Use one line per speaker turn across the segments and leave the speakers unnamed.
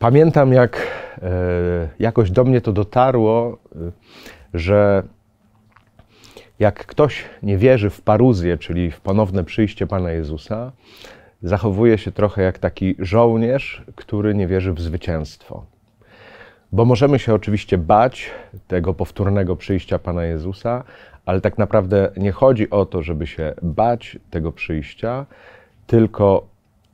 Pamiętam, jak e, jakoś do mnie to dotarło, e, że jak ktoś nie wierzy w paruzję, czyli w ponowne przyjście Pana Jezusa, zachowuje się trochę jak taki żołnierz, który nie wierzy w zwycięstwo. Bo możemy się oczywiście bać tego powtórnego przyjścia Pana Jezusa, ale tak naprawdę nie chodzi o to, żeby się bać tego przyjścia, tylko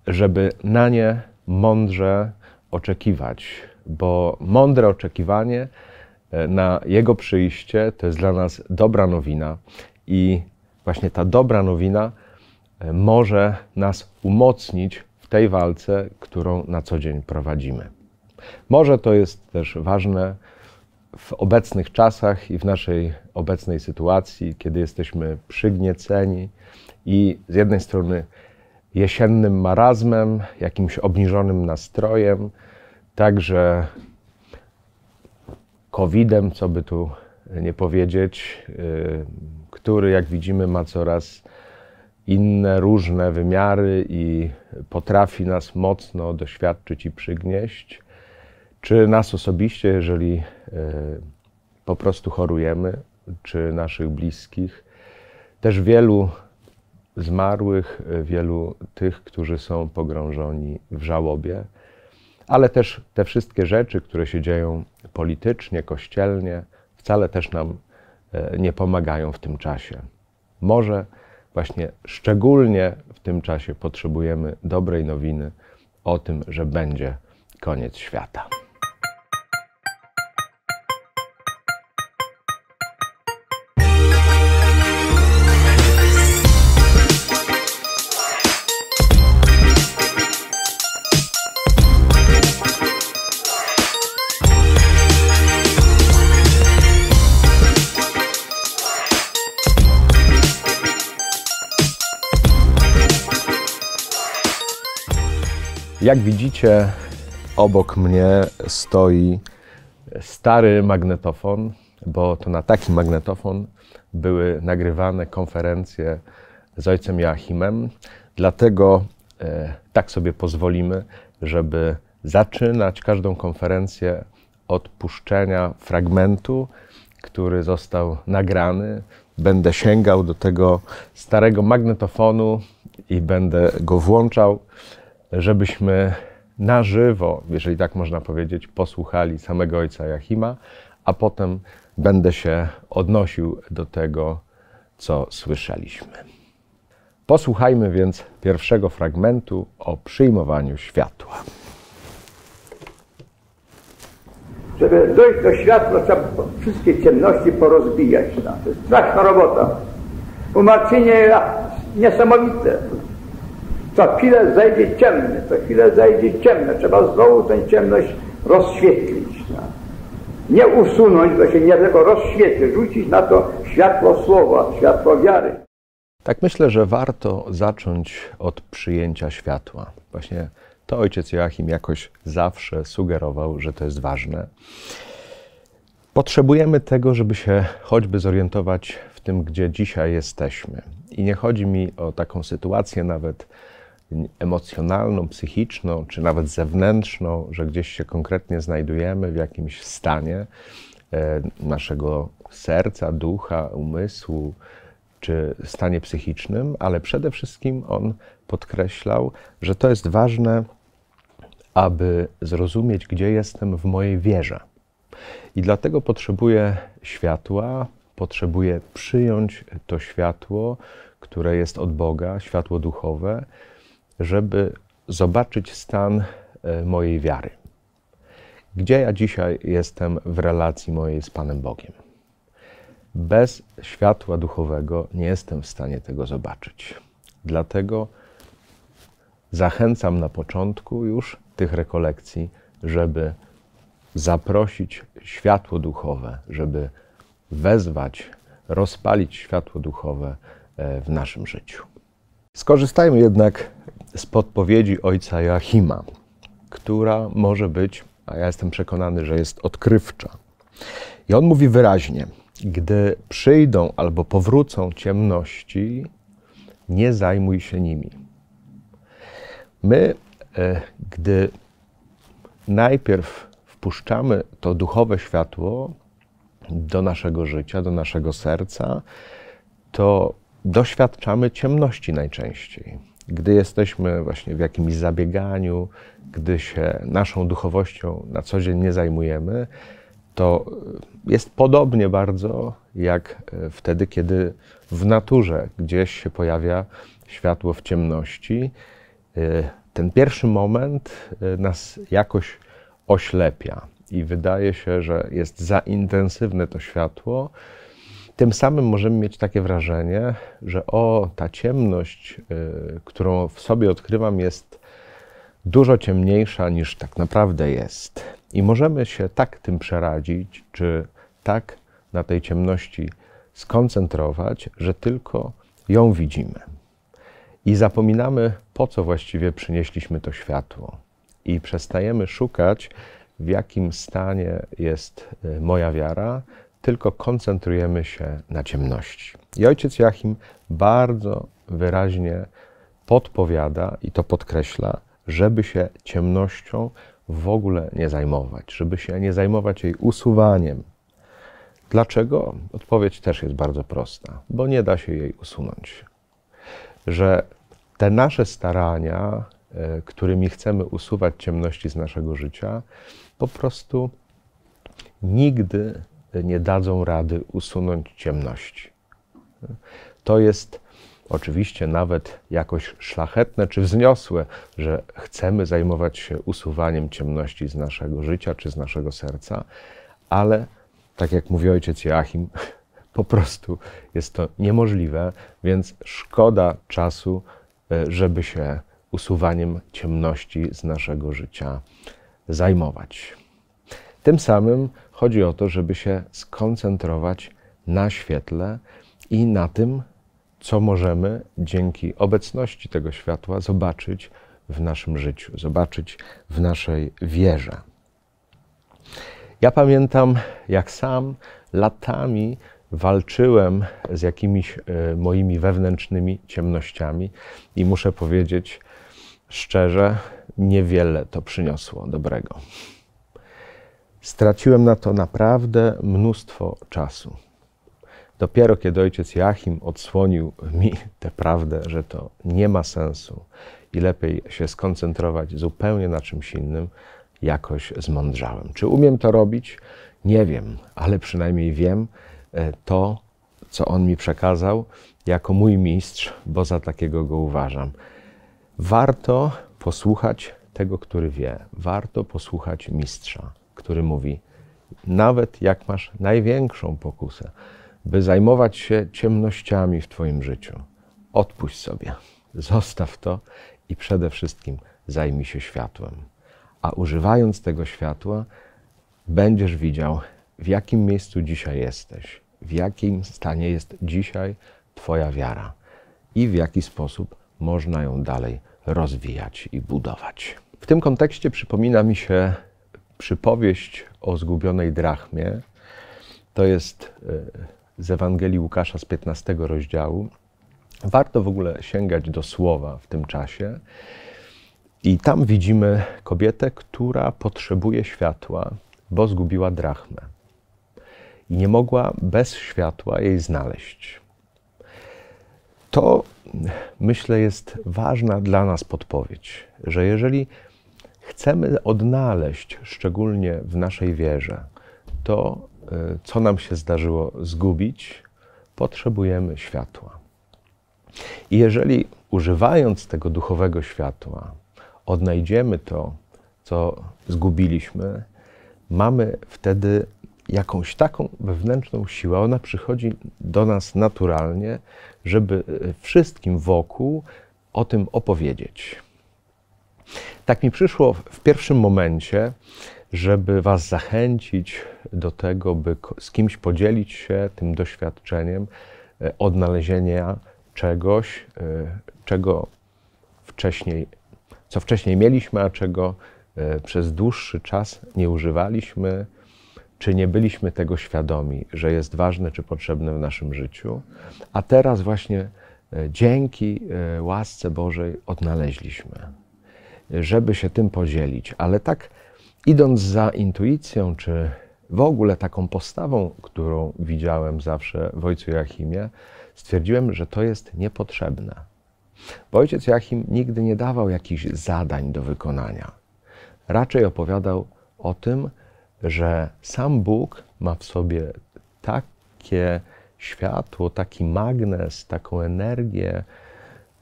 żeby na nie mądrze, oczekiwać, bo mądre oczekiwanie e, na Jego przyjście to jest dla nas dobra nowina i właśnie ta dobra nowina e, może nas umocnić w tej walce, którą na co dzień prowadzimy. Może to jest też ważne w obecnych czasach i w naszej obecnej sytuacji, kiedy jesteśmy przygnieceni i z jednej strony jesiennym marazmem, jakimś obniżonym nastrojem, także COVID-em, co by tu nie powiedzieć, y, który, jak widzimy, ma coraz inne, różne wymiary i potrafi nas mocno doświadczyć i przygnieść, czy nas osobiście, jeżeli y, po prostu chorujemy, czy naszych bliskich. Też wielu zmarłych, e, wielu tych, którzy są pogrążeni w żałobie, ale też te wszystkie rzeczy, które się dzieją politycznie, kościelnie, wcale też nam e, nie pomagają w tym czasie. Może właśnie szczególnie w tym czasie potrzebujemy dobrej nowiny o tym, że będzie koniec świata. Jak widzicie, obok mnie stoi stary magnetofon, bo to na taki magnetofon były nagrywane konferencje z ojcem Joachimem. Dlatego e, tak sobie pozwolimy, żeby zaczynać każdą konferencję od puszczenia fragmentu, który został nagrany. Będę sięgał do tego starego magnetofonu i będę go włączał żebyśmy na żywo, jeżeli tak można powiedzieć, posłuchali samego ojca Jachima, a potem będę się odnosił do tego, co słyszeliśmy. Posłuchajmy więc pierwszego fragmentu o przyjmowaniu światła. Żeby dojść do światła, trzeba wszystkie ciemności porozbijać. To jest straszna robota. Umartwienie niesamowite. Co chwilę zejdzie ciemny, co chwilę zejdzie ciemne. Trzeba znowu tę ciemność rozświetlić. No. Nie usunąć, to się nie tylko rozświetlić, rzucić na to światło słowa, światło wiary. Tak myślę, że warto zacząć od przyjęcia światła. Właśnie to ojciec Joachim jakoś zawsze sugerował, że to jest ważne. Potrzebujemy tego, żeby się choćby zorientować w tym, gdzie dzisiaj jesteśmy. I nie chodzi mi o taką sytuację nawet emocjonalną, psychiczną, czy nawet zewnętrzną, że gdzieś się konkretnie znajdujemy w jakimś stanie e, naszego serca, ducha, umysłu, czy stanie psychicznym, ale przede wszystkim on podkreślał, że to jest ważne, aby zrozumieć, gdzie jestem w mojej wierze. I dlatego potrzebuję światła, potrzebuję przyjąć to światło, które jest od Boga, światło duchowe żeby zobaczyć stan e, mojej wiary. Gdzie ja dzisiaj jestem w relacji mojej z Panem Bogiem? Bez światła duchowego nie jestem w stanie tego zobaczyć. Dlatego zachęcam na początku już tych rekolekcji, żeby zaprosić światło duchowe, żeby wezwać, rozpalić światło duchowe e, w naszym życiu. Skorzystajmy jednak z podpowiedzi ojca Joachima, która może być, a ja jestem przekonany, że jest odkrywcza. I on mówi wyraźnie: Gdy przyjdą albo powrócą ciemności, nie zajmuj się nimi. My, e, gdy najpierw wpuszczamy to duchowe światło do naszego życia, do naszego serca, to doświadczamy ciemności najczęściej gdy jesteśmy właśnie w jakimś zabieganiu, gdy się naszą duchowością na co dzień nie zajmujemy, to jest podobnie bardzo jak e, wtedy, kiedy w naturze gdzieś się pojawia światło w ciemności. E, ten pierwszy moment e, nas jakoś oślepia i wydaje się, że jest za intensywne to światło, tym samym możemy mieć takie wrażenie, że o, ta ciemność, y, którą w sobie odkrywam, jest dużo ciemniejsza niż tak naprawdę jest. I możemy się tak tym przeradzić, czy tak na tej ciemności skoncentrować, że tylko ją widzimy. I zapominamy, po co właściwie przynieśliśmy to światło. I przestajemy szukać, w jakim stanie jest y, moja wiara, tylko koncentrujemy się na ciemności. I ojciec Jachim bardzo wyraźnie podpowiada i to podkreśla, żeby się ciemnością w ogóle nie zajmować, żeby się nie zajmować jej usuwaniem. Dlaczego? Odpowiedź też jest bardzo prosta, bo nie da się jej usunąć. Że te nasze starania, e, którymi chcemy usuwać ciemności z naszego życia, po prostu nigdy nie dadzą rady usunąć ciemności. To jest oczywiście nawet jakoś szlachetne czy wzniosłe, że chcemy zajmować się usuwaniem ciemności z naszego życia czy z naszego serca, ale tak jak mówi ojciec Joachim, po prostu jest to niemożliwe, więc szkoda czasu, e, żeby się usuwaniem ciemności z naszego życia zajmować. Tym samym chodzi o to, żeby się skoncentrować na świetle i na tym, co możemy dzięki obecności tego światła zobaczyć w naszym życiu, zobaczyć w naszej wierze. Ja pamiętam, jak sam latami walczyłem z jakimiś e, moimi wewnętrznymi ciemnościami i muszę powiedzieć szczerze, niewiele to przyniosło dobrego. Straciłem na to naprawdę mnóstwo czasu. Dopiero kiedy ojciec Jachim odsłonił mi tę prawdę, że to nie ma sensu i lepiej się skoncentrować zupełnie na czymś innym, jakoś zmądrzałem. Czy umiem to robić? Nie wiem, ale przynajmniej wiem e, to, co on mi przekazał jako mój mistrz, bo za takiego go uważam. Warto posłuchać tego, który wie. Warto posłuchać mistrza który mówi: Nawet jak masz największą pokusę, by zajmować się ciemnościami w Twoim życiu, odpuść sobie, zostaw to i przede wszystkim zajmij się światłem. A używając tego światła, będziesz widział, w jakim miejscu dzisiaj jesteś, w jakim stanie jest dzisiaj Twoja wiara i w jaki sposób można ją dalej rozwijać i budować. W tym kontekście przypomina mi się przypowieść o zgubionej drachmie. To jest e, z Ewangelii Łukasza z 15 rozdziału. Warto w ogóle sięgać do słowa w tym czasie. I tam widzimy kobietę, która potrzebuje światła, bo zgubiła drachmę. I nie mogła bez światła jej znaleźć. To myślę jest ważna dla nas podpowiedź, że jeżeli chcemy odnaleźć, szczególnie w naszej wierze, to, y, co nam się zdarzyło zgubić, potrzebujemy światła. I jeżeli używając tego duchowego światła odnajdziemy to, co zgubiliśmy, mamy wtedy jakąś taką wewnętrzną siłę. Ona przychodzi do nas naturalnie, żeby y, wszystkim wokół o tym opowiedzieć. Tak mi przyszło w pierwszym momencie, żeby Was zachęcić do tego, by z kimś podzielić się tym doświadczeniem e, odnalezienia czegoś, e, czego wcześniej, co wcześniej mieliśmy, a czego e, przez dłuższy czas nie używaliśmy, czy nie byliśmy tego świadomi, że jest ważne czy potrzebne w naszym życiu, a teraz właśnie dzięki łasce Bożej odnaleźliśmy żeby się tym podzielić. Ale tak idąc za intuicją, czy w ogóle taką postawą, którą widziałem zawsze w ojcu Joachimie, stwierdziłem, że to jest niepotrzebne. Bo ojciec Joachim nigdy nie dawał jakichś zadań do wykonania. Raczej opowiadał o tym, że sam Bóg ma w sobie takie światło, taki magnes, taką energię,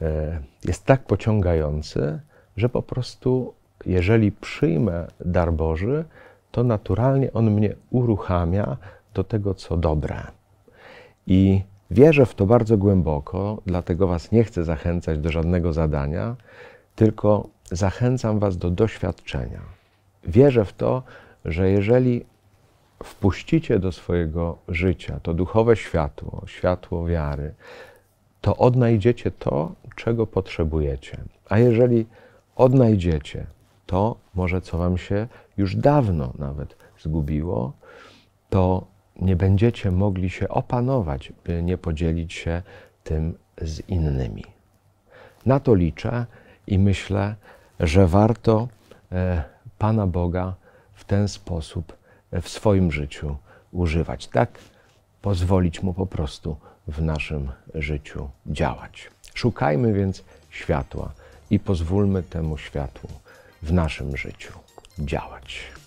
e, jest tak pociągający, że po prostu jeżeli przyjmę dar Boży, to naturalnie on mnie uruchamia do tego, co dobre. I wierzę w to bardzo głęboko, dlatego Was nie chcę zachęcać do żadnego zadania, tylko zachęcam Was do doświadczenia. Wierzę w to, że jeżeli wpuścicie do swojego życia to duchowe światło, światło wiary, to odnajdziecie to, czego potrzebujecie. A jeżeli odnajdziecie to, może co wam się już dawno nawet zgubiło, to nie będziecie mogli się opanować, by nie podzielić się tym z innymi. Na to liczę i myślę, że warto e, Pana Boga w ten sposób e, w swoim życiu używać. Tak pozwolić Mu po prostu w naszym życiu działać. Szukajmy więc światła i pozwólmy temu światłu w naszym życiu działać.